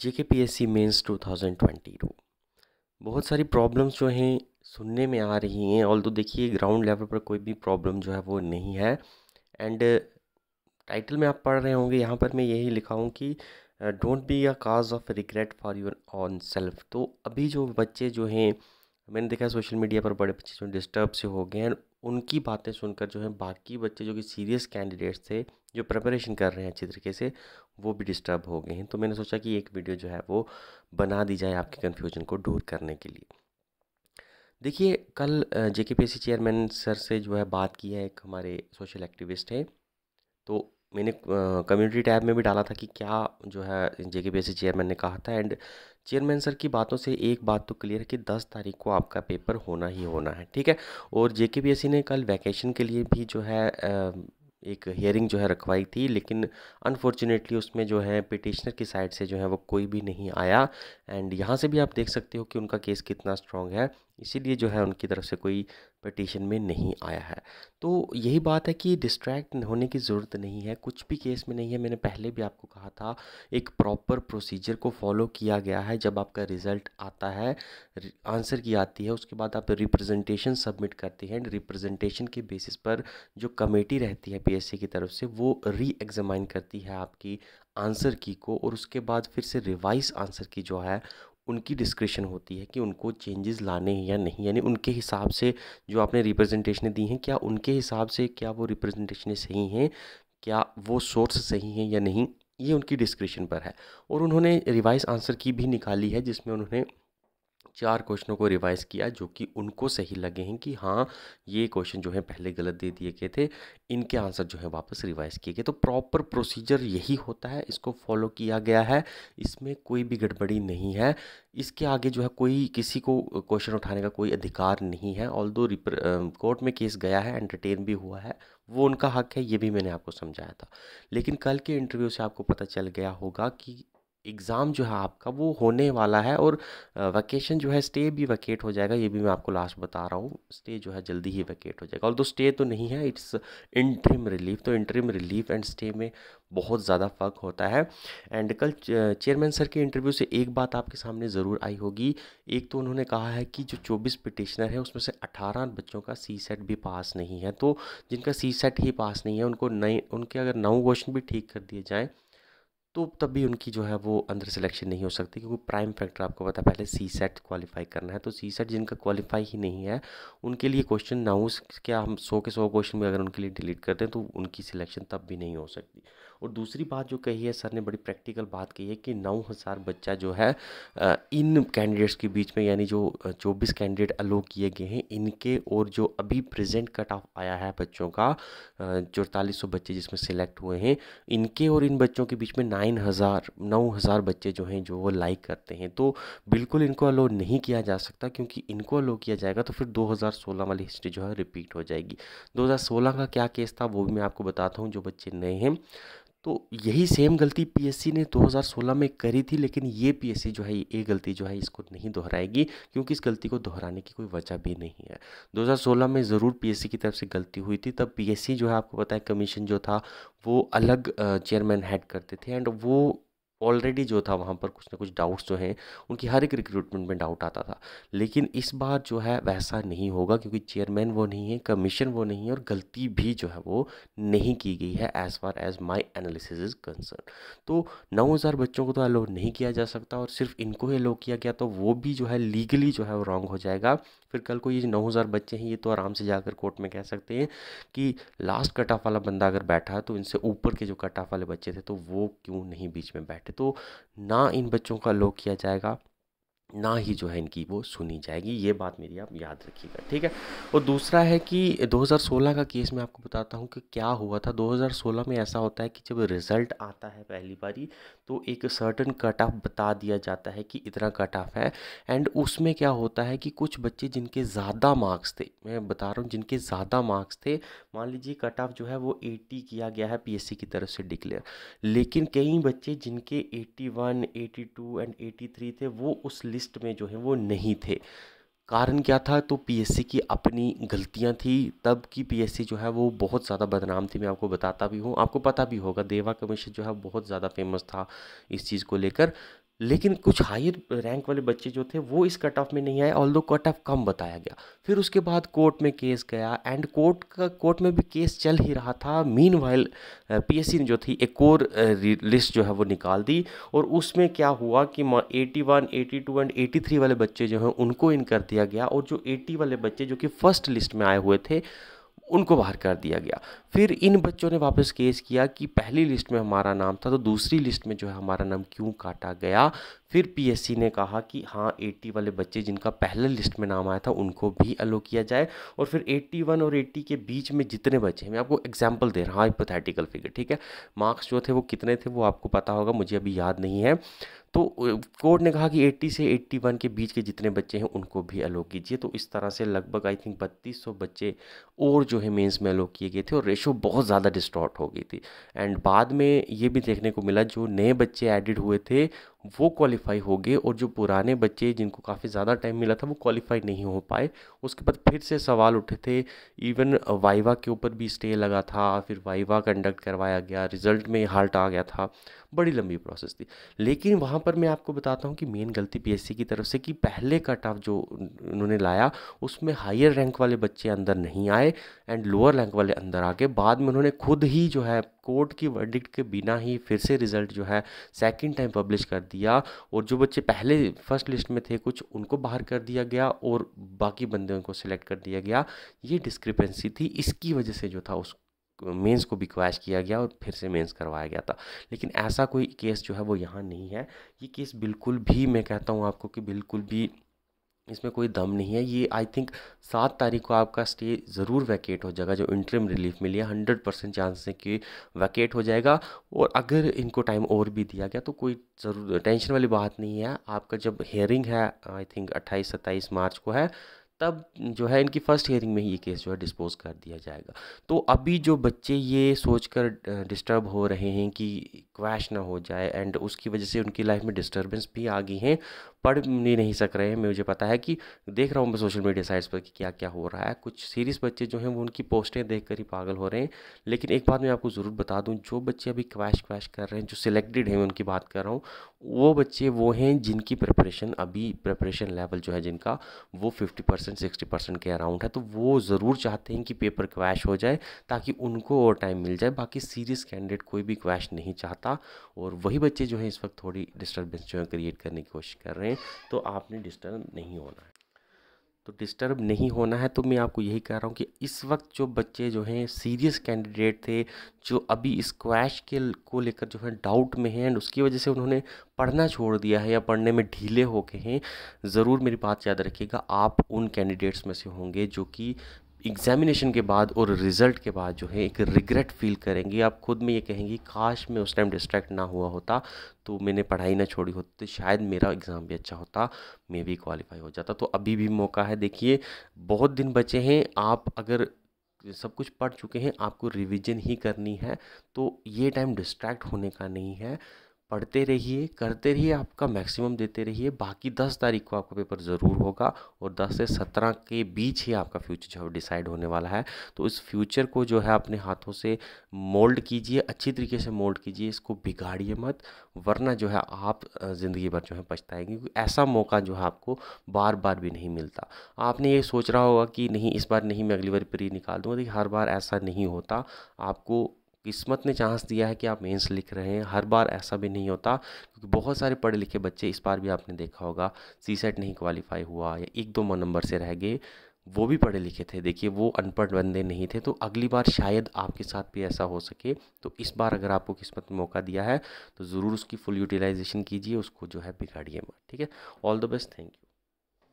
जे K P S C mains two thousand twenty two बहुत सारी problems जो हैं सुनने में आ रही हैं ऑल तो देखिए ग्राउंड लेवल पर कोई भी प्रॉब्लम जो है वो नहीं है एंड टाइटल में आप पढ़ रहे होंगे यहाँ पर मैं यही लिखा हूँ कि don't be a cause of regret for your own self तो अभी जो बच्चे जो हैं मैंने देखा सोशल मीडिया पर बड़े बच्चे जो डिस्टर्ब से हो गए हैं उनकी बातें सुनकर जो है बाकी बच्चे जो कि सीरियस कैंडिडेट्स थे जो प्रिपरेशन कर रहे हैं अच्छी तरीके से वो भी डिस्टर्ब हो गए हैं तो मैंने सोचा कि एक वीडियो जो है वो बना दी जाए आपके कन्फ्यूजन को दूर करने के लिए देखिए कल जे के पी चेयरमैन सर से जो है बात की है एक हमारे सोशल एक्टिविस्ट हैं तो मैंने कम्युनिटी टैब में भी डाला था कि क्या जो है जे के पी चेयरमैन ने कहा था एंड चेयरमैन सर की बातों से एक बात तो क्लियर है कि दस तारीख को आपका पेपर होना ही होना है ठीक है और जे के पी ने कल वैकेशन के लिए भी जो है आ, एक हियरिंग जो है रखवाई थी लेकिन अनफॉर्चुनेटली उसमें जो है पिटिशनर की साइड से जो है वो कोई भी नहीं आया एंड यहाँ से भी आप देख सकते हो कि उनका केस कितना स्ट्रॉन्ग है इसीलिए जो है उनकी तरफ से कोई पटिशन में नहीं आया है तो यही बात है कि डिस्ट्रैक्ट होने की ज़रूरत नहीं है कुछ भी केस में नहीं है मैंने पहले भी आपको कहा था एक प्रॉपर प्रोसीजर को फॉलो किया गया है जब आपका रिज़ल्ट आता है आंसर की आती है उसके बाद आप रिप्रेजेंटेशन सबमिट करते हैं रिप्रेजेंटेशन के बेसिस पर जो कमेटी रहती है पी की तरफ से वो री एग्ज़ामाइन करती है आपकी आंसर की को और उसके बाद फिर से रिवाइज आंसर की जो है उनकी डिस्क्रिशन होती है कि उनको चेंजेस लाने हैं या नहीं यानी उनके हिसाब से जो आपने रिप्रेजेंटेशन दी हैं क्या उनके हिसाब से क्या वो रिप्रेजेंटेशन सही हैं क्या वो सोर्स सही हैं या नहीं ये उनकी डिस्क्रिशन पर है और उन्होंने रिवाइज आंसर की भी निकाली है जिसमें उन्होंने चार क्वेश्चनों को रिवाइज़ किया जो कि उनको सही लगे हैं कि हाँ ये क्वेश्चन जो है पहले गलत दे दिए गए थे इनके आंसर जो है वापस रिवाइज़ किए गए तो प्रॉपर प्रोसीजर यही होता है इसको फॉलो किया गया है इसमें कोई भी गड़बड़ी नहीं है इसके आगे जो है कोई किसी को क्वेश्चन उठाने का कोई अधिकार नहीं है ऑल दो कोर्ट में केस गया है एंटरटेन भी हुआ है वो उनका हक है ये भी मैंने आपको समझाया था लेकिन कल के इंटरव्यू से आपको पता चल गया होगा कि एग्ज़ाम जो है आपका वो होने वाला है और वैकेशन जो है स्टे भी वैकेट हो जाएगा ये भी मैं आपको लास्ट बता रहा हूँ स्टे जो है जल्दी ही वैकेट हो जाएगा और तो स्टे तो नहीं है इट्स इंट्रीम रिलीफ तो इंट्रीम रिलीफ एंड स्टे में बहुत ज़्यादा फ़र्क होता है एंड कल चेयरमैन सर के इंटरव्यू से एक बात आपके सामने ज़रूर आई होगी एक तो उन्होंने कहा है कि जो चौबीस पिटिशनर है उसमें से अठारह बच्चों का सी सेट भी पास नहीं है तो जिनका सी सेट ही पास नहीं है उनको नए उनके अगर नौ क्वेश्चन भी ठीक कर दिए जाएँ तो तब भी उनकी जो है वो अंदर सिलेक्शन नहीं हो सकती क्योंकि प्राइम फैक्टर आपको पता है पहले सी सेट क्वालिफाई करना है तो सी सेट जिनका क्वालिफाई ही नहीं है उनके लिए क्वेश्चन नाउस क्या हम सौ के सौ क्वेश्चन भी अगर उनके लिए डिलीट कर दें तो उनकी सिलेक्शन तब भी नहीं हो सकती और दूसरी बात जो कही है सर ने बड़ी प्रैक्टिकल बात कही है कि नौ हज़ार बच्चा जो है इन कैंडिडेट्स के बीच में यानी जो चौबीस कैंडिडेट अलो किए गए हैं इनके और जो अभी प्रेजेंट कट ऑफ आया है बच्चों का चौतालीस सौ बच्चे जिसमें सिलेक्ट हुए हैं इनके और इन बच्चों के बीच में नाइन हज़ार नौ हज़ार बच्चे जो हैं जो वो लाइक करते हैं तो बिल्कुल इनको अलो नहीं किया जा सकता क्योंकि इनको अलो किया जाएगा तो फिर दो हज़ार सोलह वाली हिस्ट्री जो है रिपीट हो जाएगी दो हज़ार सोलह का क्या केस था वो भी मैं आपको बताता हूँ जो बच्चे नए हैं तो यही सेम गलती पीएससी ने 2016 में करी थी लेकिन ये पीएससी जो है ये गलती जो है इसको नहीं दोहराएगी क्योंकि इस गलती को दोहराने की कोई वजह भी नहीं है 2016 में ज़रूर पीएससी की तरफ से गलती हुई थी तब पीएससी जो है आपको पता है कमीशन जो था वो अलग चेयरमैन हेड करते थे एंड वो ऑलरेडी जो था वहाँ पर कुछ ना कुछ डाउट्स जो हैं उनकी हर एक रिक्रूटमेंट में डाउट आता था लेकिन इस बार जो है वैसा नहीं होगा क्योंकि चेयरमैन वो नहीं है कमीशन वो नहीं है और गलती भी जो है वो नहीं की गई है as far as my analysis is concern तो नौ हज़ार बच्चों को तो अलाउ नहीं किया जा सकता और सिर्फ इनको ही अलाउ किया गया तो वो भी जो है लीगली जो है वो रॉन्ग हो जाएगा फिर कल को ये नौ हज़ार बच्चे हैं ये तो आराम से जाकर कोर्ट में कह सकते हैं कि लास्ट कट ऑफ वाला बंदा अगर बैठा तो इनसे ऊपर के जो कट ऑफ वाले बच्चे थे तो वो क्यों नहीं बीच में बैठे तो ना इन बच्चों का लो किया जाएगा ना ही जो है इनकी वो सुनी जाएगी ये बात मेरी आप याद रखिएगा ठीक है और दूसरा है कि 2016 का केस मैं आपको बताता हूँ कि क्या हुआ था 2016 में ऐसा होता है कि जब रिज़ल्ट आता है पहली बारी तो एक सर्टन कट ऑफ बता दिया जाता है कि इतना कट ऑफ है एंड उसमें क्या होता है कि कुछ बच्चे जिनके ज़्यादा मार्क्स थे मैं बता रहा हूँ जिनके ज़्यादा मार्क्स थे मान लीजिए कट ऑफ जो है वो एट्टी किया गया है पी की तरफ से डिक्लेयर लेकिन कई बच्चे जिनके eighty one and at the वो उस लिस्ट लिस्ट में जो है वो नहीं थे कारण क्या था तो पीएससी की अपनी गलतियां थी तब की पीएससी जो है वो बहुत ज़्यादा बदनाम थी मैं आपको बताता भी हूँ आपको पता भी होगा देवा कमीशन जो है बहुत ज़्यादा फेमस था इस चीज़ को लेकर लेकिन कुछ हायर रैंक वाले बच्चे जो थे वो इस कट ऑफ में नहीं आए ऑल दो कट ऑफ कम बताया गया फिर उसके बाद कोर्ट में केस गया एंड कोर्ट का कोर्ट में भी केस चल ही रहा था मीन वाइल पी ने जो थी एक और लिस्ट जो है वो निकाल दी और उसमें क्या हुआ कि eighty one eighty two and eighty three वाले बच्चे जो हैं उनको इन कर दिया गया और जो एटी वाले बच्चे जो कि फर्स्ट लिस्ट में आए हुए थे उनको बाहर कर दिया गया फिर इन बच्चों ने वापस केस किया कि पहली लिस्ट में हमारा नाम था तो दूसरी लिस्ट में जो है हमारा नाम क्यों काटा गया फिर पीएससी ने कहा कि हाँ 80 वाले बच्चे जिनका पहले लिस्ट में नाम आया था उनको भी अलो किया जाए और फिर 81 और 80 के बीच में जितने बच्चे हैं मैं आपको एग्जाम्पल दे रहा हूँ हाइपोथेटिकल फिगर ठीक है मार्क्स जो थे वो कितने थे वो आपको पता होगा मुझे अभी याद नहीं है तो कोर्ट ने कहा कि 80 से 81 के बीच के जितने बच्चे हैं उनको भी अलो कीजिए तो इस तरह से लगभग आई थिंक बत्तीस सौ बच्चे और जो है मेंस में अलो किए गए थे और रेशो बहुत ज़्यादा डिस्टॉर्ट हो गई थी एंड बाद में ये भी देखने को मिला जो नए बच्चे एडिड हुए थे वो क्वालिफाई हो गए और जो पुराने बच्चे जिनको काफ़ी ज़्यादा टाइम मिला था वो क्वालिफाई नहीं हो पाए उसके बाद फिर से सवाल उठे थे इवन वाइवा के ऊपर भी स्टे लगा था फिर वाइवा कंडक्ट करवाया गया रिजल्ट में हार्ट आ गया था बड़ी लंबी प्रोसेस थी लेकिन वहाँ पर मैं आपको बताता हूँ कि मेन गलती पीएससी की तरफ से कि पहले कट ऑफ जो उन्होंने लाया उसमें हायर रैंक वाले बच्चे अंदर नहीं आए एंड लोअर रैंक वाले अंदर आ गए बाद में उन्होंने खुद ही जो है कोर्ट की वर्डिक्ट के बिना ही फिर से रिज़ल्ट जो है सेकंड टाइम पब्लिश कर दिया और जो बच्चे पहले फर्स्ट लिस्ट में थे कुछ उनको बाहर कर दिया गया और बाकी बंदे उनको सिलेक्ट कर दिया गया ये डिस्क्रिपेंसी थी इसकी वजह से जो था उस मेंस को भी क्वैश किया गया और फिर से मेंस करवाया गया था लेकिन ऐसा कोई केस जो है वो यहाँ नहीं है ये केस बिल्कुल भी मैं कहता हूँ आपको कि बिल्कुल भी इसमें कोई दम नहीं है ये आई थिंक सात तारीख को आपका स्टे ज़रूर वैकेट हो जाएगा जो इंटरम रिलीफ मिली है हंड्रेड परसेंट चांस है कि वैकेट हो जाएगा और अगर इनको टाइम और भी दिया गया तो कोई जरूर टेंशन वाली बात नहीं है आपका जब हेयरिंग है आई थिंक अट्ठाईस सत्ताईस मार्च को है तब जो है इनकी फर्स्ट हेयरिंग में ही ये केस जो है डिस्पोज कर दिया जाएगा तो अभी जो बच्चे ये सोच कर डिस्टर्ब हो रहे हैं कि क्वैश ना हो जाए एंड उसकी वजह से उनकी लाइफ में डिस्टर्बेंस भी आ गई हैं पढ़ नहीं, नहीं सक रहे हैं मैं मुझे पता है कि देख रहा हूँ मैं सोशल मीडिया साइट्स पर कि क्या क्या हो रहा है कुछ सीरियस बच्चे जो हैं वो उनकी पोस्टें देख कर ही पागल हो रहे हैं लेकिन एक बात मैं आपको ज़रूर बता दूँ जो बच्चे अभी क्वैश क्वैश कर रहे हैं जो सिलेक्टेड हैं मैं उनकी बात कर रहा हूँ वो बच्चे वो हैं जिनकी प्रिपरेशन अभी प्रिपरेशन लेवल जो है जिनका वो फिफ्टी परसेंट सिक्सटी परसेंट के अराउंड है तो वो ज़रूर चाहते हैं कि पेपर क्वैश हो जाए ताकि उनको और टाइम मिल जाए बाकी सीरियस कैंडिडेट कोई भी क्वैश नहीं चाहता और वही बच्चे जो हैं इस वक्त थोड़ी डिस्टर्बेंस जो है क्रिएट करने की कोशिश कर रहे हैं करें तो आपने डिस्टर्ब नहीं होना है तो डिस्टर्ब नहीं होना है तो मैं आपको यही कह रहा हूँ कि इस वक्त जो बच्चे जो हैं सीरियस कैंडिडेट थे जो अभी स्क्वैश के को लेकर जो है डाउट में हैं एंड उसकी वजह से उन्होंने पढ़ना छोड़ दिया है या पढ़ने में ढीले हो गए हैं ज़रूर मेरी बात याद रखिएगा आप उन कैंडिडेट्स में से होंगे जो कि एग्जामिनेशन के बाद और रिज़ल्ट के बाद जो है एक रिग्रेट फील करेंगी आप खुद में ये कहेंगी काश मैं उस टाइम डिस्ट्रैक्ट ना हुआ होता तो मैंने पढ़ाई ना छोड़ी होती तो शायद मेरा एग्ज़ाम भी अच्छा होता मैं भी क्वालिफाई हो जाता तो अभी भी मौका है देखिए बहुत दिन बचे हैं आप अगर सब कुछ पढ़ चुके हैं आपको रिविज़न ही करनी है तो ये टाइम डिस्ट्रैक्ट होने का नहीं है पढ़ते रहिए करते रहिए आपका मैक्सिमम देते रहिए बाकी दस तारीख को आपका पेपर ज़रूर होगा और दस से सत्रह के बीच ही आपका फ्यूचर जो है डिसाइड होने वाला है तो इस फ्यूचर को जो है अपने हाथों से मोल्ड कीजिए अच्छी तरीके से मोल्ड कीजिए इसको बिगाड़िए मत वरना जो है आप ज़िंदगी भर जो है पछताएंगे क्योंकि ऐसा मौका जो है आपको बार बार भी नहीं मिलता आपने ये सोच रहा होगा कि नहीं इस बार नहीं मैं अगली बार प्री निकाल दूँगा देखिए हर बार ऐसा नहीं होता आपको किस्मत ने चांस दिया है कि आप मेंस लिख रहे हैं हर बार ऐसा भी नहीं होता क्योंकि बहुत सारे पढ़े लिखे बच्चे इस बार भी आपने देखा होगा सी सेट नहीं क्वालिफाई हुआ या एक दो नंबर से रह गए वो भी पढ़े लिखे थे देखिए वो अनपढ़ बंदे नहीं थे तो अगली बार शायद आपके साथ भी ऐसा हो सके तो इस बार अगर आपको किस्मत में मौका दिया है तो ज़रूर उसकी फुल यूटिलाइजेशन कीजिए उसको जो है बिगाड़िए मत ठीक है all the best thank you